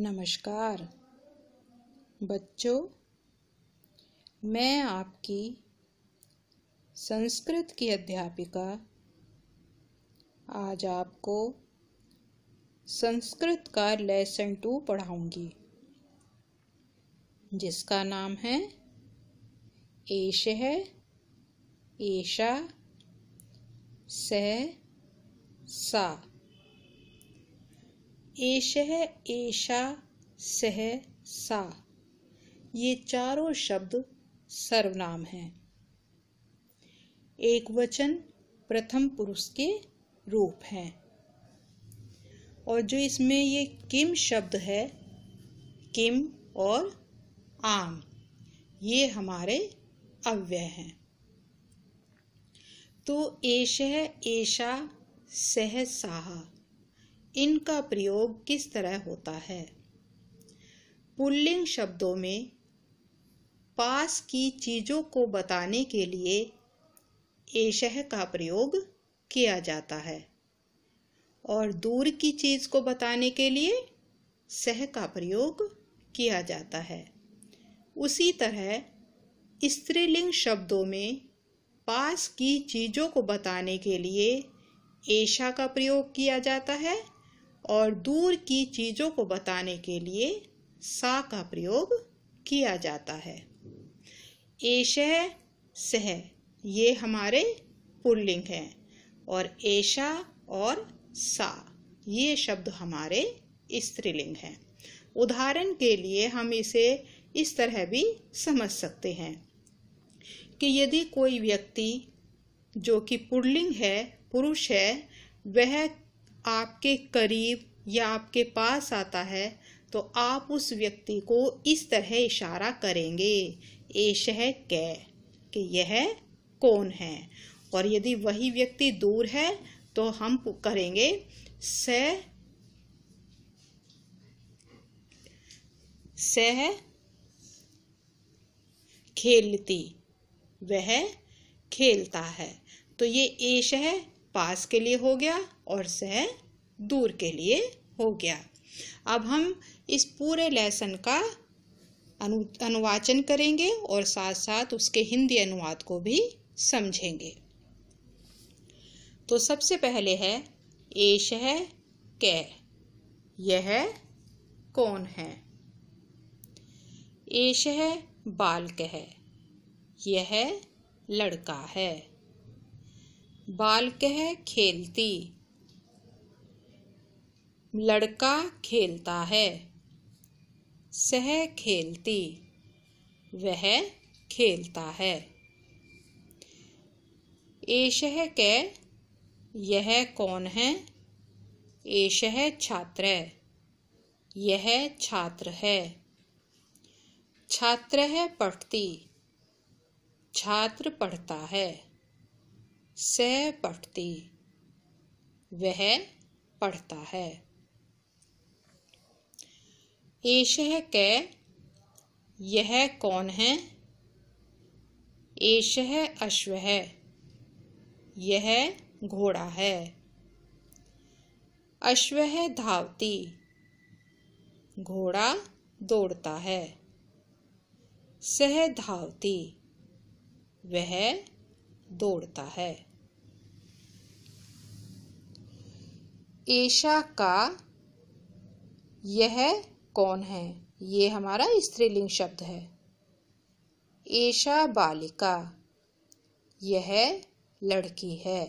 नमस्कार बच्चों मैं आपकी संस्कृत की अध्यापिका आज आपको संस्कृत का लेसन टू पढ़ाऊंगी जिसका नाम है एश है एशा सह सा एश एशा सह सा ये चारों शब्द सर्वनाम हैं एक वचन प्रथम पुरुष के रूप हैं और जो इसमें ये किम शब्द है किम और आम ये हमारे अव्यय हैं तो एश एशा सह साहा इनका प्रयोग किस तरह होता है पुल्लिंग शब्दों में पास की चीज़ों को बताने के लिए एशह का प्रयोग किया जाता है और दूर की चीज़ को बताने के लिए सह का प्रयोग किया जाता है उसी तरह स्त्रीलिंग शब्दों में पास की चीज़ों को बताने के लिए एशा का प्रयोग किया जाता है और दूर की चीजों को बताने के लिए सा का प्रयोग किया जाता है एश सह ये हमारे पुल्लिंग हैं और ऐशा और सा ये शब्द हमारे स्त्रीलिंग हैं उदाहरण के लिए हम इसे इस तरह भी समझ सकते हैं कि यदि कोई व्यक्ति जो कि पुल्लिंग है पुरुष है वह आपके करीब या आपके पास आता है तो आप उस व्यक्ति को इस तरह इशारा करेंगे एश है कै कि यह कौन है और यदि वही व्यक्ति दूर है तो हम करेंगे स सह खेलती वह खेलता है तो ये एश है पास के लिए हो गया और सह दूर के लिए हो गया अब हम इस पूरे लेसन का अनु अनुवाचन करेंगे और साथ साथ उसके हिंदी अनुवाद को भी समझेंगे तो सबसे पहले है एश है कै यह कौन है एश है बालक है यह लड़का है कह खेलती लड़का खेलता है सह खेलती वह खेलता है एशह कह यह कौन है एशह छात्र है यह छात्र है छात्र है पढ़ती छात्र पढ़ता है सह पढ़ती वह पढ़ता है एश कै यह कौन है एश अश्व है यह घोड़ा है अश्व है धावती घोड़ा दौड़ता है सह धावती वह दौड़ता है ऐशा का यह कौन है ये हमारा स्त्रीलिंग शब्द है ऐशा बालिका यह लड़की है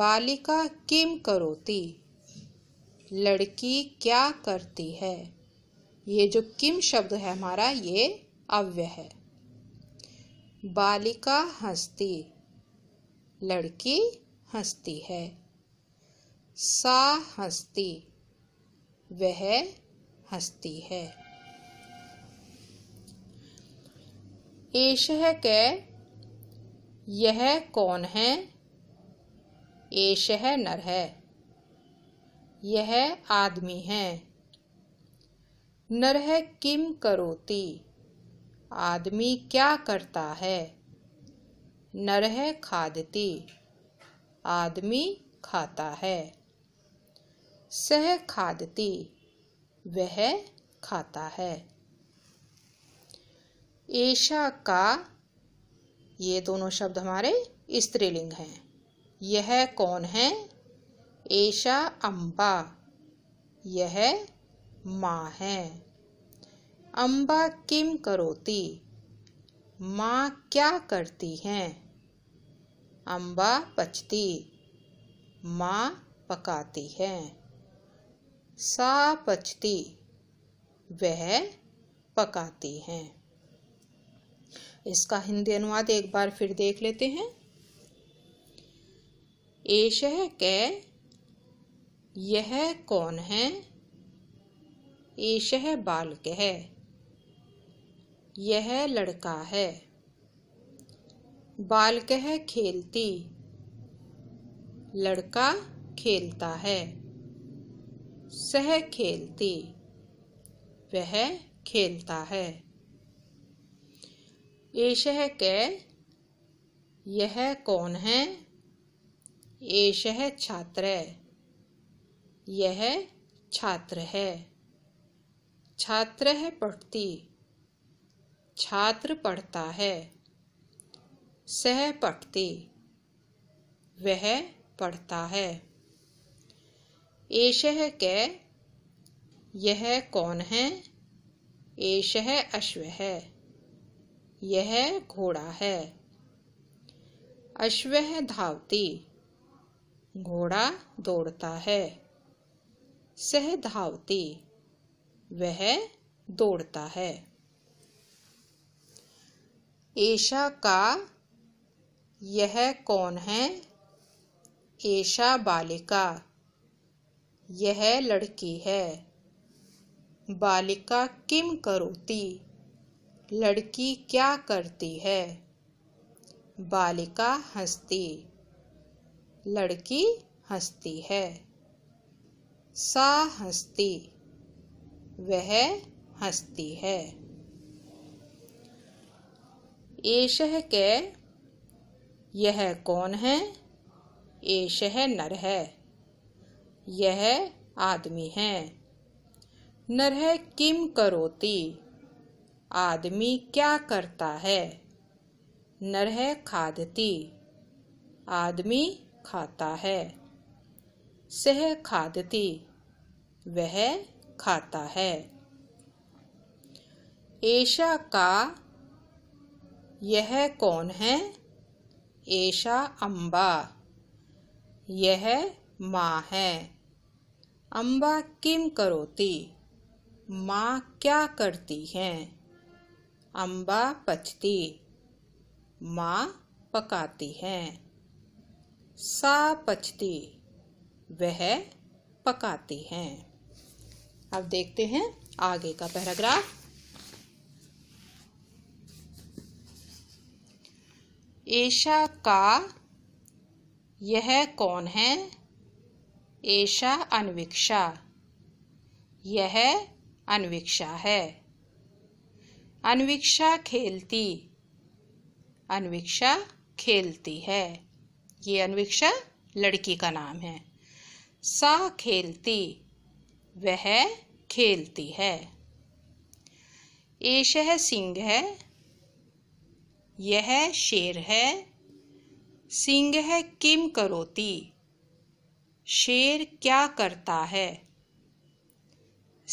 बालिका किम करोती लड़की क्या करती है ये जो किम शब्द है हमारा ये अव्य है बालिका हंसती लड़की हंसती है सा हस्ती वह हस्ती है एश कै यह कौन है एश नर है यह आदमी है नर है किम करोती आदमी क्या करता है नर है खादती आदमी खाता है सह खादती वह खाता है ऐशा का ये दोनों शब्द हमारे स्त्रीलिंग हैं यह कौन है ऐशा अम्बा यह माँ है अम्बा किम करोती माँ क्या करती हैं अम्बा पचती माँ पकाती है सा पचती वह पकाती हैं इसका हिंदी अनुवाद एक बार फिर देख लेते हैं एश है कै यह कौन है एश है बालक है यह लड़का है बालक है खेलती लड़का खेलता है सह खेलती वह खेलता है एश के यह कौन है एश छात्र यह छात्र है छात्र है पढ़ती छात्र पढ़ता है सह पढ़ती वह पढ़ता है एशह कै यह कौन है एशह अश्व है यह घोड़ा है अश्व धावती घोड़ा दौड़ता है सह धावती वह दौड़ता है ऐशा का यह कौन है ऐशा बालिका यह लड़की है बालिका किम करोती लड़की क्या करती है बालिका हंसती लड़की हंसती है सा हंसती वह हंसती है एश के यह कौन है एश नर है यह आदमी है नरह किम करोती आदमी क्या करता है नरह खादती आदमी खाता है सह खादती वह खाता है ऐशा का यह कौन है ऐशा अम्बा यह माँ है अम्बा किम करोती माँ क्या करती हैं अम्बा पचती माँ पकाती हैं सा पचती वह पकाती हैं अब देखते हैं आगे का पैराग्राफ ऐशा का यह कौन है एशा अनविक्षा यह अनविक्षा है अनविक्षा खेलती अनविक्षा खेलती है ये अनविक्षा लड़की का नाम है सा खेलती वह खेलती है एश सिंह है यह शेर है सिंह है किम करोती शेर क्या करता है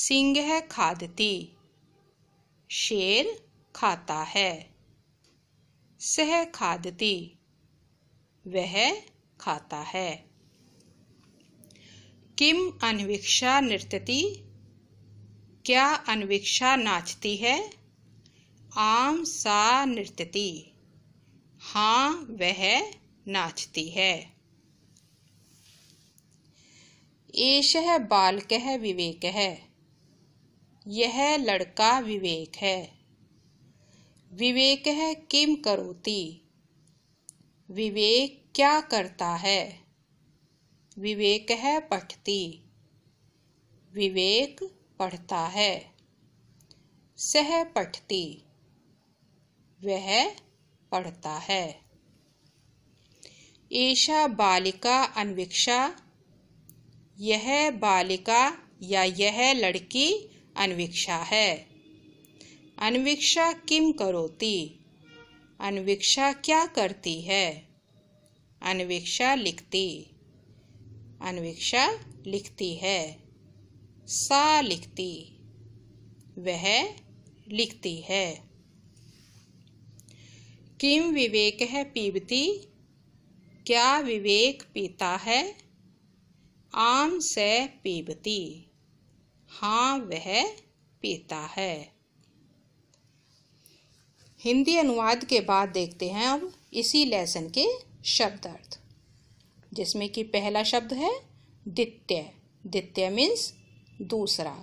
सिंह खादती शेर खाता है सह खादती वह खाता है किम अनविक्षा नृत्यती क्या अनवीक्षा नाचती है आम सा नृत्यती हाँ वह नाचती है एश बालक विवेक है यह लड़का विवेक है विवेक है किम करोति विवेक क्या करता है विवेक है पठती विवेक पढ़ता है सह पठती वह पढ़ता है ऐशा बालिका अन्विक्षा यह बालिका या यह लड़की अनविक्षा है अनविक्षा किम करोती अनविक्षा क्या करती है अनविक्षा लिखती अनविक्षा लिखती है सा लिखती वह लिखती है किम विवेक है पीबती क्या विवेक पीता है आम से पीबती हाँ वह पीता है हिंदी अनुवाद के बाद देखते हैं अब इसी लेसन के शब्द अर्थ जिसमें कि पहला शब्द है दित्य दित्य मीन्स दूसरा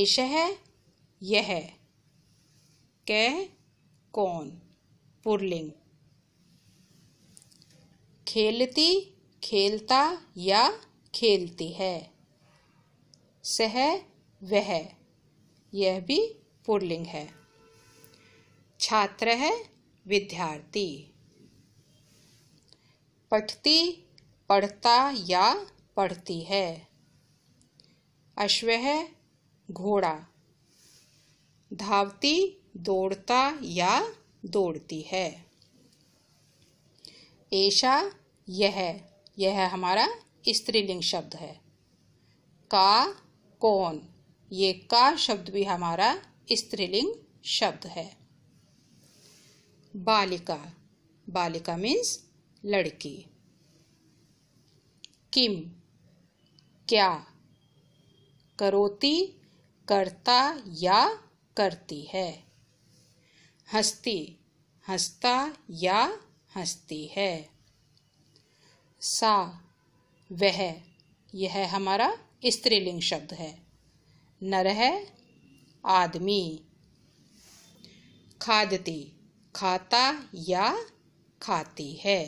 एश है यह कह कौन पुरलिंग खेलती खेलता या खेलती है सह वह यह भी पुर्लिंग है छात्र है विद्यार्थी पठती पढ़ता या पढ़ती है अश्व है घोड़ा धावती दौड़ता या दौड़ती है ऐशा यह यह हमारा स्त्रीलिंग शब्द है का कौन ये का शब्द भी हमारा स्त्रीलिंग शब्द है बालिका बालिका मीन्स लड़की किम क्या करोती करता या करती है हस्ती हंसता या हंसती है सा वह यह हमारा स्त्रीलिंग शब्द है नर है आदमी खादती खाता या खाती है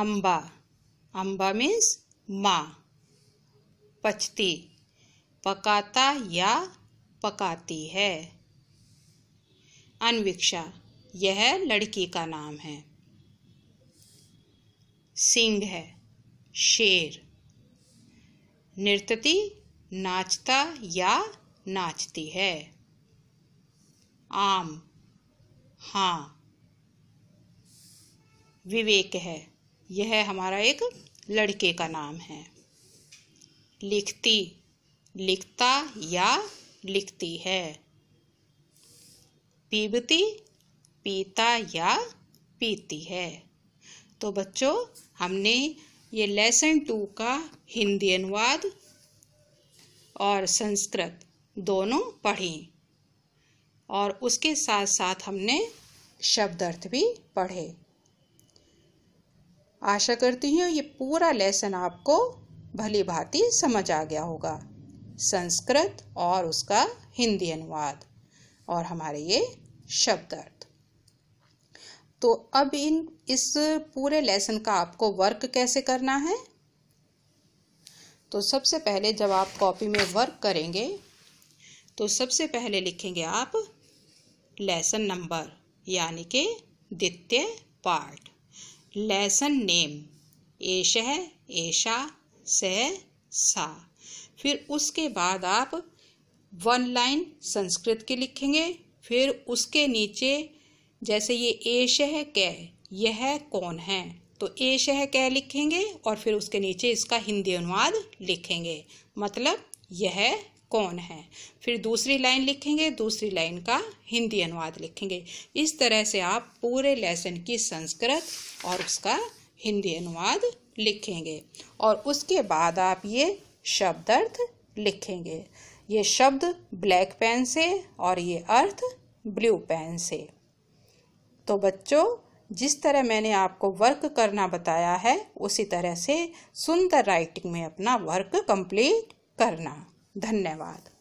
अम्बा अम्बा मीन्स माँ पचती पकाता या पकाती है अनविक्षा यह लड़की का नाम है सिंह है शेर नृत्यति नाचता या नाचती है आम हाँ विवेक है यह हमारा एक लड़के का नाम है लिखती लिखता या लिखती है पीबती पीता या पीती है तो बच्चों हमने ये लेसन टू का हिंदी अनुवाद और संस्कृत दोनों पढ़ी और उसके साथ साथ हमने शब्द अर्थ भी पढ़े आशा करती हूँ ये पूरा लेसन आपको भली भांति समझ आ गया होगा संस्कृत और उसका हिंदी अनुवाद और हमारे ये शब्द अर्थ तो अब इन इस पूरे लेसन का आपको वर्क कैसे करना है तो सबसे पहले जब आप कॉपी में वर्क करेंगे तो सबसे पहले लिखेंगे आप लेसन नंबर यानी कि द्वितीय पार्ट लेसन नेम एश है एशा सह सा फिर उसके बाद आप वन लाइन संस्कृत की लिखेंगे फिर उसके नीचे जैसे ये एश है कै यह कौन है तो एश है कै लिखेंगे और फिर उसके नीचे इसका हिंदी अनुवाद लिखेंगे मतलब यह कौन है फिर दूसरी लाइन लिखेंगे दूसरी लाइन का हिंदी अनुवाद लिखेंगे इस तरह से आप पूरे लेसन की संस्कृत और उसका हिंदी अनुवाद लिखेंगे और उसके बाद आप ये शब्द अर्थ लिखेंगे ये शब्द ब्लैक पेन से और ये अर्थ ब्लू पेन से तो बच्चों जिस तरह मैंने आपको वर्क करना बताया है उसी तरह से सुंदर राइटिंग में अपना वर्क कंप्लीट करना धन्यवाद